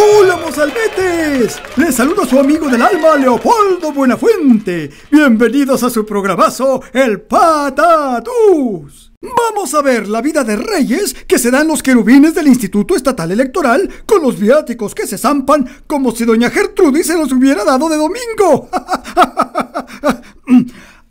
¡Hola, mozalbetes! Les a su amigo del alma, Leopoldo Buenafuente. Bienvenidos a su programazo, El Patatus! Vamos a ver la vida de reyes que se dan los querubines del Instituto Estatal Electoral con los viáticos que se zampan como si doña Gertrudis se los hubiera dado de domingo. Mm.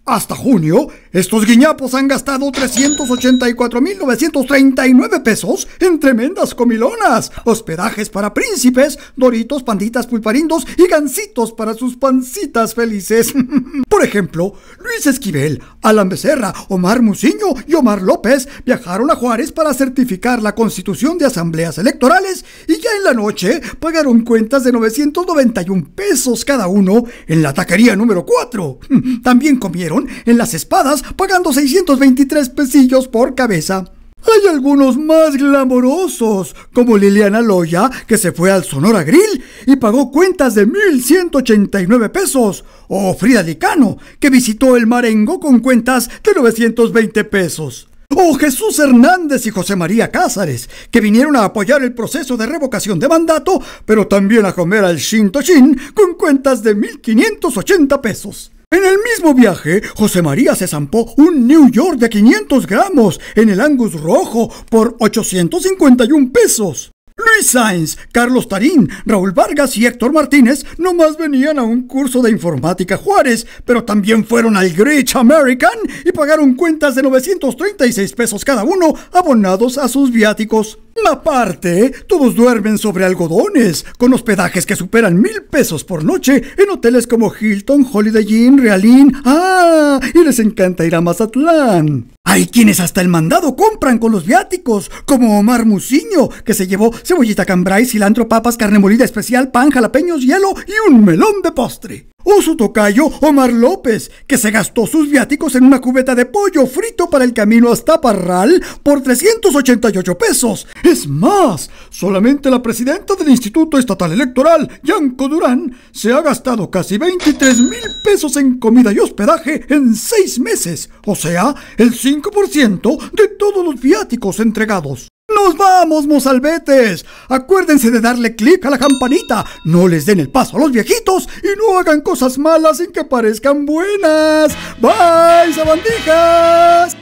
Hasta junio, estos guiñapos han gastado 384.939 pesos en tremendas comilonas, hospedajes para príncipes, doritos, panditas, pulparindos y gancitos para sus pancitas felices. Por ejemplo, Luis Esquivel, Alan Becerra, Omar Muciño y Omar López viajaron a Juárez para certificar la constitución de asambleas electorales y ya en la noche pagaron cuentas de 991 pesos cada uno en la taquería número 4. También comieron en las espadas pagando 623 pesillos por cabeza. Hay algunos más glamorosos, como Liliana Loya, que se fue al Sonora Grill y pagó cuentas de 1.189 pesos, o Frida Licano, que visitó el Marengo con cuentas de 920 pesos. O Jesús Hernández y José María Cázares, que vinieron a apoyar el proceso de revocación de mandato, pero también a comer al Shinto Shin con cuentas de 1.580 pesos. En el mismo viaje, José María se zampó un New York de 500 gramos en el Angus Rojo por 851 pesos. Luis Sainz, Carlos Tarín, Raúl Vargas y Héctor Martínez no más venían a un curso de informática Juárez, pero también fueron al Great American y pagaron cuentas de 936 pesos cada uno abonados a sus viáticos. Aparte, todos duermen sobre algodones, con hospedajes que superan mil pesos por noche en hoteles como Hilton, Holiday Inn, Inn, ¡Ah! Y les encanta ir a Mazatlán. Hay quienes hasta el mandado compran con los viáticos, como Omar Muciño, que se llevó cebollita cambray, cilantro, papas, carne molida especial, pan, jalapeños, hielo y un melón de postre o su tocayo Omar López, que se gastó sus viáticos en una cubeta de pollo frito para el camino hasta Parral por 388 pesos. Es más, solamente la presidenta del Instituto Estatal Electoral, Yanko Durán, se ha gastado casi 23 mil pesos en comida y hospedaje en seis meses, o sea, el 5% de todos los viáticos entregados. ¡Nos vamos, mozalbetes! Acuérdense de darle clic a la campanita. No les den el paso a los viejitos y no hagan cosas malas sin que parezcan buenas. ¡Bye, sabandijas!